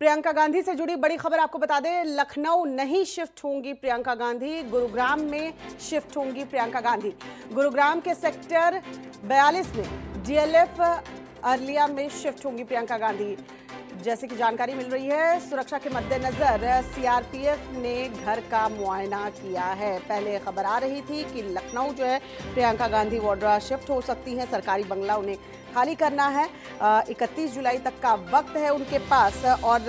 प्रियंका गांधी से जुड़ी बड़ी खबर आपको बता दें लखनऊ नहीं शिफ्ट होंगी प्रियंका गांधी गुरुग्राम में शिफ्ट होंगी प्रियंका गांधी गुरुग्राम के सेक्टर 42 में डीएलएफ अरलिया में शिफ्ट होंगी प्रियंका गांधी जैसे कि जानकारी मिल रही है सुरक्षा के मद्देनजर सीआरपीएफ ने घर का मुआयना किया है पहले खबर आ रही थी कि लखनऊ जो है प्रियंका गांधी वाड्रा शिफ्ट हो सकती हैं सरकारी बंगला उन्हें खाली करना है इकतीस जुलाई तक का वक्त है उनके पास और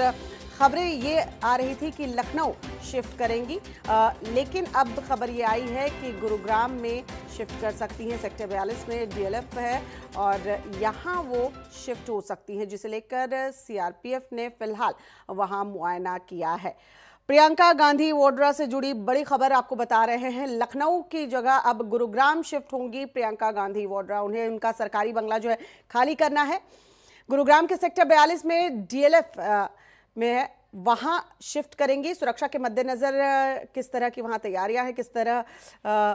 खबरें ये आ रही थी कि लखनऊ शिफ्ट करेंगी आ, लेकिन अब खबर ये आई है कि गुरुग्राम में शिफ्ट कर सकती हैं सेक्टर बयालीस में डीएलएफ है और यहाँ वो शिफ्ट हो सकती हैं जिसे लेकर सीआरपीएफ ने फिलहाल वहाँ मुआयना किया है प्रियंका गांधी वोड्रा से जुड़ी बड़ी खबर आपको बता रहे हैं लखनऊ की जगह अब गुरुग्राम शिफ्ट होंगी प्रियंका गांधी वोड्रा उन्हें उनका सरकारी बंगला जो है खाली करना है गुरुग्राम के सेक्टर बयालीस में डीएलएफ में है वहाँ शिफ्ट करेंगी सुरक्षा के मद्देनज़र किस तरह की वहाँ तैयारियाँ हैं किस तरह आ,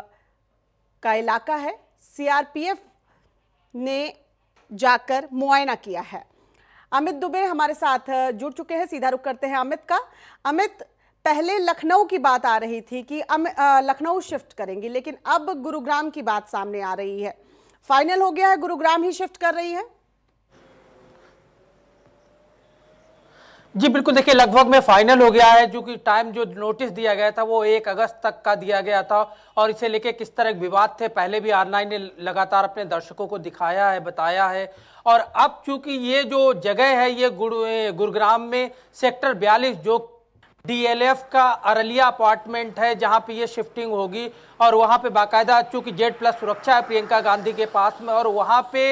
का इलाका है सीआरपीएफ ने जाकर मुआयना किया है अमित दुबे हमारे साथ जुड़ चुके हैं सीधा रुख करते हैं अमित का अमित पहले लखनऊ की बात आ रही थी कि लखनऊ शिफ्ट करेंगी लेकिन अब गुरुग्राम की बात सामने आ रही है फाइनल हो गया है गुरुग्राम ही शिफ्ट कर रही है जी बिल्कुल देखिए लगभग में फाइनल हो गया है जो कि टाइम जो नोटिस दिया गया था वो एक अगस्त तक का दिया गया था और इसे लेके किस तरह के विवाद थे पहले भी आरनाइन ने लगातार अपने दर्शकों को दिखाया है बताया है और अब चूंकि ये जो जगह है ये गुड़ गुरुग्राम में सेक्टर बयालीस जो डीएलएफ का अरलिया अपार्टमेंट है जहां पे ये शिफ्टिंग होगी और वहां पे बाकायदा चूंकि जेड प्लस सुरक्षा है प्रियंका गांधी के पास में और वहां पे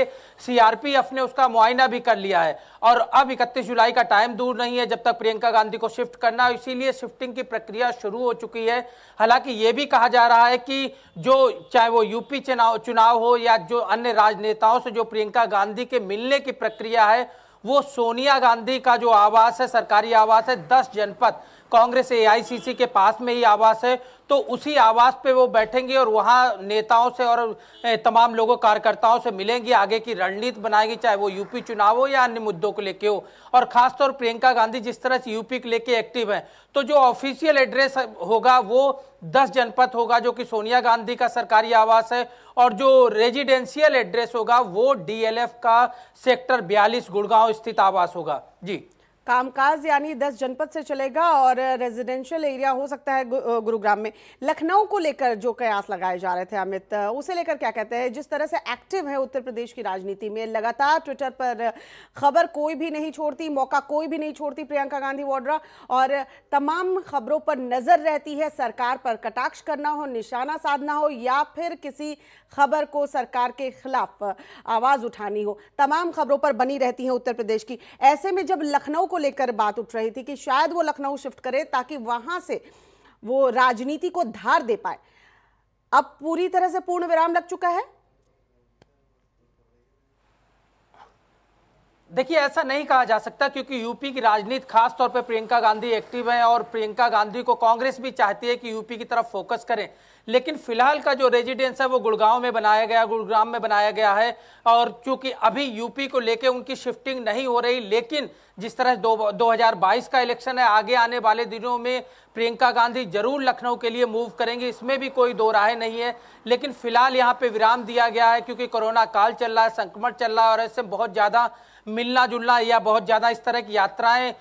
सीआरपीएफ ने उसका मुआयना भी कर लिया है और अब इकतीस जुलाई का टाइम दूर नहीं है जब तक प्रियंका गांधी को शिफ्ट करना है इसीलिए शिफ्टिंग की प्रक्रिया शुरू हो चुकी है हालांकि ये भी कहा जा रहा है कि जो चाहे वो यूपी चुनाव चुनाव हो या जो अन्य राजनेताओं से जो प्रियंका गांधी के मिलने की प्रक्रिया है वो सोनिया गांधी का जो आवास है सरकारी आवास है दस जनपद कांग्रेस एआईसीसी के पास में ही आवास है तो उसी आवास पे वो बैठेंगे और वहाँ नेताओं से और तमाम लोगों कार्यकर्ताओं से मिलेंगी आगे की रणनीति बनाएगी चाहे वो यूपी चुनाव हो या अन्य मुद्दों को लेके हो और खासतौर प्रियंका गांधी जिस तरह से यूपी के लेके एक्टिव है तो जो ऑफिशियल एड्रेस होगा वो दस जनपद होगा जो कि सोनिया गांधी का सरकारी आवास है और जो रेजिडेंशियल एड्रेस होगा वो डी का सेक्टर बयालीस गुड़गांव स्थित आवास होगा जी कामकाज यानी दस जनपद से चलेगा और रेजिडेंशियल एरिया हो सकता है गुरुग्राम में लखनऊ को लेकर जो कयास लगाए जा रहे थे अमित उसे लेकर क्या कहते हैं जिस तरह से एक्टिव है उत्तर प्रदेश की राजनीति में लगातार ट्विटर पर खबर कोई भी नहीं छोड़ती मौका कोई भी नहीं छोड़ती प्रियंका गांधी वाड्रा और तमाम खबरों पर नजर रहती है सरकार पर कटाक्ष करना हो निशाना साधना हो या फिर किसी खबर को सरकार के खिलाफ आवाज उठानी हो तमाम खबरों पर बनी रहती है उत्तर प्रदेश की ऐसे में जब लखनऊ को लेकर बात उठ रही थी कि शायद वो लखनऊ शिफ्ट करे ताकि वहां से वो राजनीति को धार दे पाए अब पूरी तरह से पूर्ण विराम लग चुका है देखिए ऐसा नहीं कहा जा सकता क्योंकि यूपी की राजनीति खास तौर पर प्रियंका गांधी एक्टिव हैं और प्रियंका गांधी को कांग्रेस भी चाहती है कि यूपी की तरफ फोकस करें लेकिन फिलहाल का जो रेजिडेंस है वो गुड़गांव में बनाया गया गुड़ग्राम में बनाया गया है और चूंकि अभी यूपी को लेके उनकी शिफ्टिंग नहीं हो रही लेकिन जिस तरह दो, दो का इलेक्शन है आगे आने वाले दिनों में प्रियंका गांधी जरूर लखनऊ के लिए मूव करेंगे इसमें भी कोई दो राय नहीं है लेकिन फिलहाल यहाँ पे विराम दिया गया है क्योंकि कोरोना काल चल रहा है संक्रमण चल रहा है और ऐसे बहुत ज़्यादा मिलना जुलना या बहुत ज़्यादा इस तरह की यात्राएं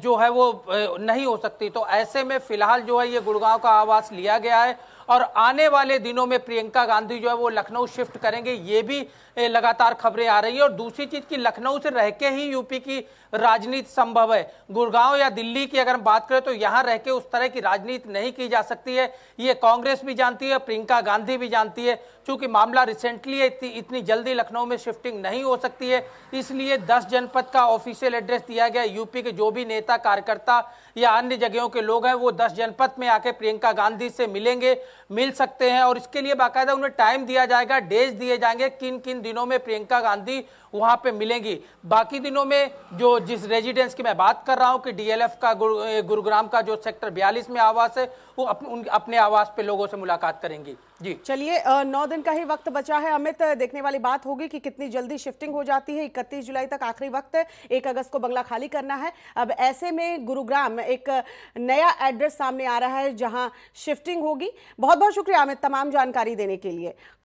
जो है वो नहीं हो सकती तो ऐसे में फिलहाल जो है ये गुड़गांव का आवास लिया गया है और आने वाले दिनों में प्रियंका गांधी जो है वो लखनऊ शिफ्ट करेंगे ये भी लगातार खबरें आ रही है और दूसरी चीज की लखनऊ से रह के ही यूपी की राजनीति संभव है गुड़गांव या दिल्ली की अगर हम बात करें तो यहाँ रह के उस तरह की राजनीति नहीं की जा सकती है ये कांग्रेस भी जानती है प्रियंका गांधी भी जानती है क्योंकि मामला रिसेंटली है इतनी जल्दी लखनऊ में शिफ्टिंग नहीं हो सकती है इसलिए दस जनपद का ऑफिशियल एड्रेस दिया गया यूपी के जो भी नेता कार्यकर्ता या अन्य जगहों के लोग हैं वो दस जनपद में आके प्रियंका गांधी से मिलेंगे मिल सकते हैं और इसके लिए बाकायदा उन्हें टाइम दिया जाएगा डेज दिए जाएंगे किन किन दिनों में प्रियंका गांधी वहां पे मिलेंगी बाकी दिनों में जो जिस रेजिडेंस की मैं बात कर रहा हूं कि डीएलएफ का गुरुग्राम का जो सेक्टर बयालीस में आवास है वो अपने उन, अपने आवास पे लोगों से मुलाकात करेंगी जी चलिए नौ दिन का ही वक्त बचा है अमित देखने वाली बात होगी कि कितनी जल्दी शिफ्टिंग हो जाती है इकतीस जुलाई तक आखिरी वक्त एक अगस्त को बंगला खाली करना है अब ऐसे में गुरुग्राम एक नया एड्रेस सामने आ रहा है जहाँ शिफ्टिंग होगी बहुत बहुत शुक्रिया अमित तमाम जानकारी देने के लिए